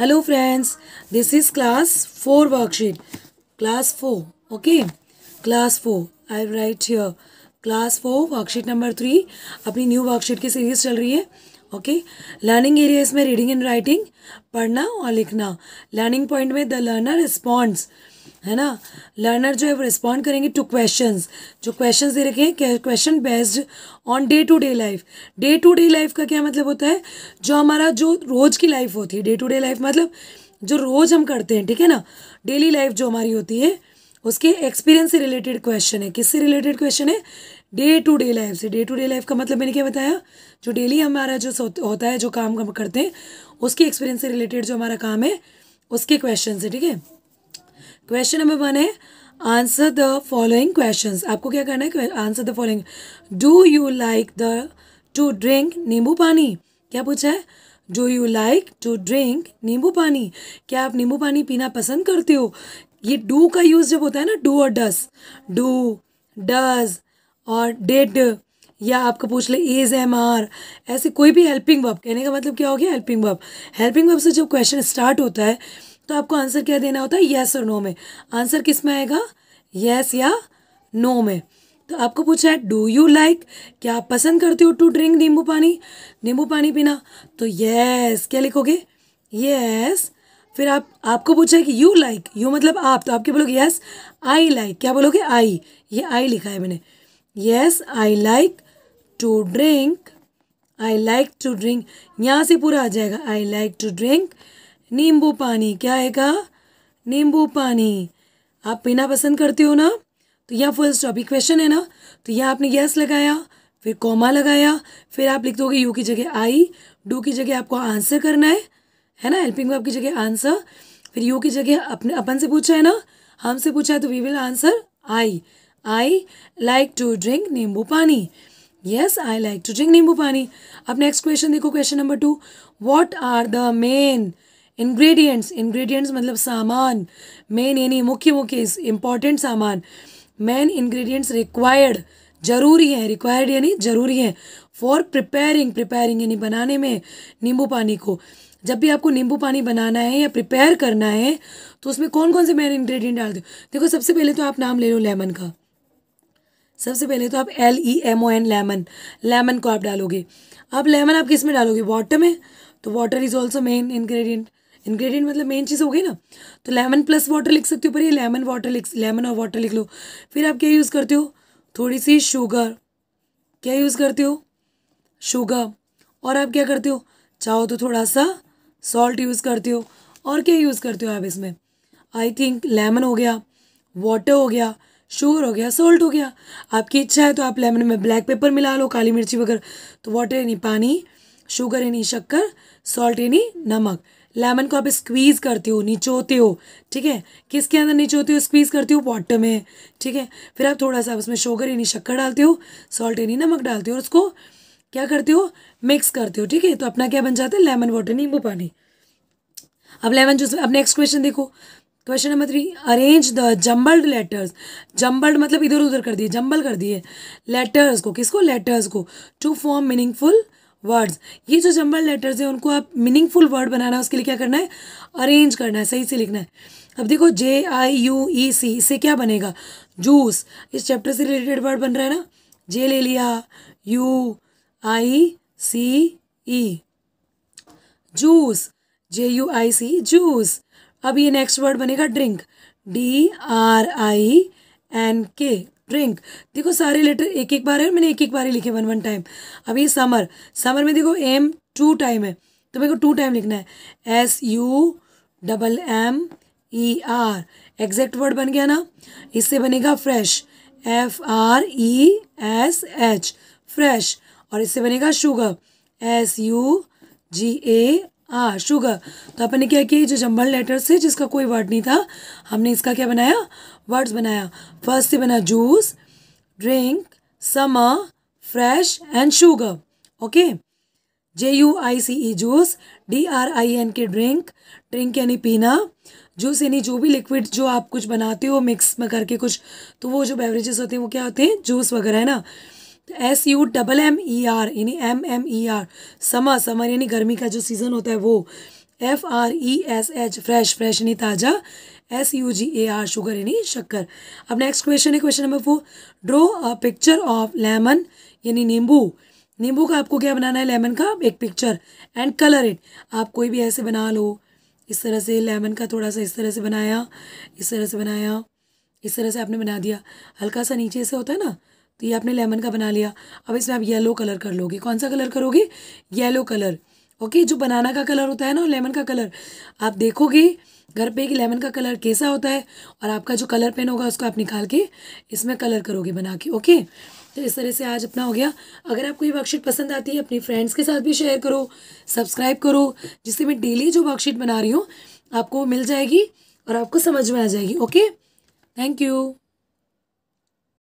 hello friends this is class four worksheet class four okay class four I write here class four worksheet number three अपनी new worksheet की series चल रही है okay learning area इसमें reading and writing पढ़ना और लिखना learning point में द लर्नर रिस्पॉन्स है ना लर्नर जो है वो रिस्पॉन्ड करेंगे टू क्वेश्चंस जो क्वेश्चंस दे रखे हैं question based on day to day life day to day life का क्या मतलब होता है जो हमारा जो रोज़ की लाइफ होती है डे टू डे लाइफ मतलब जो रोज़ हम करते हैं ठीक है ना डेली लाइफ जो हमारी होती है उसके एक्सपीरियंस से रिलेटेड क्वेश्चन है किससे रिलेटेड क्वेश्चन है डे टू डे लाइफ से डे टू डे लाइफ का मतलब मैंने क्या बताया जो डेली हमारा जो होता है जो काम हम करते हैं उसके एक्सपीरियंस से रिलेटेड जो हमारा काम है उसके क्वेश्चन से ठीक है क्वेश्चन नंबर वन है आंसर द फॉलोइंग क्वेश्चन आपको क्या करना है answer the following do you like the to drink nimbu pani क्या पूछा है do you like to drink nimbu pani क्या आप नींबू पानी पीना पसंद करते हो ये डू का यूज़ जब होता है ना डू और डस डू डज और डेड या आपको पूछ ले एज एम आर ऐसे कोई भी हेल्पिंग वर्ब कहने का मतलब क्या हो गया हेल्पिंग वर्ब हेल्पिंग वर्ब से जब क्वेश्चन स्टार्ट होता है तो आपको आंसर क्या देना होता है येस और नो में आंसर किस में आएगा येस या नो में तो आपको पूछा है डू यू लाइक क्या आप पसंद करते हो टू ड्रिंक नींबू पानी नींबू पानी पीना तो येस क्या लिखोगे येस फिर आप आपको पूछा है कि यू लाइक यू मतलब आप तो आप क्या बोलोगे यस आई लाइक क्या बोलोगे आई ये आई लिखा है मैंने yes I like to drink I like to drink यहाँ से पूरा आ जाएगा आई like to drink nimbu pani क्या आएगा नींबू पानी आप पीना पसंद करते हो ना तो यहाँ फुल स्टॉप ही क्वेश्चन है ना तो यहाँ आपने यस लगाया फिर कॉमा लगाया फिर आप लिख दोगे यू की जगह आई डू की जगह आपको आंसर करना है है ना हेल्पिंग वर्ब की जगह आंसर फिर यू की जगह अपने अपन से पूछा है ना हमसे पूछा है तो we will answer I I like to drink nimbu pani yes I like to drink nimbu पानी अब नेक्स्ट क्वेश्चन देखो question number two what are the main ingredients ingredients मतलब सामान मेन यानी मुख्य मुख्य इंपॉर्टेंट सामान मेन इंग्रेडिएंट्स रिक्वायर्ड जरूरी है रिक्वायर्ड यानी जरूरी है फॉर प्रिपेयरिंग प्रिपेयरिंग यानी बनाने में नींबू पानी को जब भी आपको नींबू पानी बनाना है या प्रिपेयर करना है तो उसमें कौन कौन से मेन इंग्रेडिएंट डाल दो देखो सबसे पहले तो आप नाम ले लो लेमन का सबसे पहले तो आप L E M O N lemon lemon को आप डालोगे अब लेमन आप किस में डालोगे वाटर में तो water is also main ingredient ingredient मतलब मेन चीज़ हो गई ना तो लेमन प्लस वाटर लिख सकते हो पर ये लेमन वाटर लिख लेमन और वाटर लिख लो फिर आप क्या यूज़ करते हो थोड़ी सी शुगर क्या यूज़ करते हो शुगर और आप क्या करते हो चाहो तो थोड़ा सा सॉल्ट यूज़ करते हो और क्या यूज़ करते हो आप इसमें आई थिंक लेमन हो गया वाटर हो गया शुगर हो गया सॉल्ट हो गया आपकी इच्छा है तो आप लेमन में ब्लैक पेपर मिला लो काली मिर्ची वगैरह तो वाटर यानी पानी शुगर यानी शक्कर सॉल्ट यानी नमक लेमन को आप स्क्वीज करते हो निचोते हो ठीक है किसके अंदर निचोते हो स्क्वीज करते हो पॉट में ठीक है फिर आप थोड़ा सा उसमें शुगर यानी शक्कर डालते हो सॉल्ट यानी नमक डालते हो और उसको क्या करते हो मिक्स करते हो ठीक है तो अपना क्या बन जाता है लेमन वाटर नींबू पानी अब लेमन जूस अब नेक्स्ट क्वेश्चन देखो question number three arrange the jumbled letters jumbled मतलब इधर उधर कर दिए जम्बल कर दिए लेटर्स को किसको लेटर्स को टू फॉर्म मीनिंगफुल वर्ड्स ये जो जम्बल लेटर्स हैं उनको आप मीनिंगफुल वर्ड बनाना है उसके लिए क्या करना है अरेंज करना है सही से लिखना है अब देखो जे आई यू ई सी इससे क्या बनेगा जूस इस चैप्टर से रिलेटेड वर्ड बन रहा है ना जे ले लिया U I C E juice J U I C E juice ये नेक्स्ट वर्ड बनेगा drink D R I N K drink देखो सारे लेटर एक एक बार है मैंने एक एक बार ही लिखे वन वन टाइम अब ये समर समर में देखो एम टू टाइम है तो मेरे को टू टाइम लिखना है S U double M E R exact word बन गया ना इससे बनेगा fresh F R E S H fresh और इससे बनेगा sugar S U G A हाँ शुगर तो अपन ने क्या किया जो जम्बल लेटर्स थे जिसका कोई वर्ड नहीं था हमने इसका क्या बनाया वर्ड्स बनाया फर्स्ट से बना juice drink summer fresh and sugar okay J U I C E juice D R I N K drink drink यानी पीना जूस यानी जो भी लिक्विड जो आप कुछ बनाते हो मिक्स में करके कुछ तो वो जो बेवरेजेस होते हैं वो क्या होते हैं जूस वगैरह है ना तो S U double M E R यानी एम एम ई आर समा समर यानी गर्मी का जो सीज़न होता है वो F R E S H fresh fresh यानी ताज़ा S U G A R sugar यानी शक्कर अब नेक्स्ट क्वेश्चन है question number four draw a picture of lemon यानी नींबू नींबू का आपको क्या बनाना है लेमन का एक पिक्चर एंड कलर इट आप कोई भी ऐसे बना लो इस तरह से लेमन का थोड़ा सा इस तरह से बनाया इस तरह से बनाया इस तरह से आपने बना दिया हल्का सा नीचे से होता है ना तो ये आपने लेमन का बना लिया अब इसमें आप येलो कलर कर लोगे कौन सा कलर करोगे येलो कलर ओके जो बनाना का कलर होता है ना लेमन का कलर आप देखोगे घर पे कि लेमन का कलर कैसा होता है और आपका जो कलर पेन होगा उसको आप निकाल के इसमें कलर करोगे बना के ओके तो इस तरह से आज अपना हो गया अगर आपको ये वर्कशीट पसंद आती है अपनी फ्रेंड्स के साथ भी शेयर करो सब्सक्राइब करो जिससे मैं डेली जो वर्कशीट बना रही हूँ आपको मिल जाएगी और आपको समझ में आ जाएगी ओके थैंक यू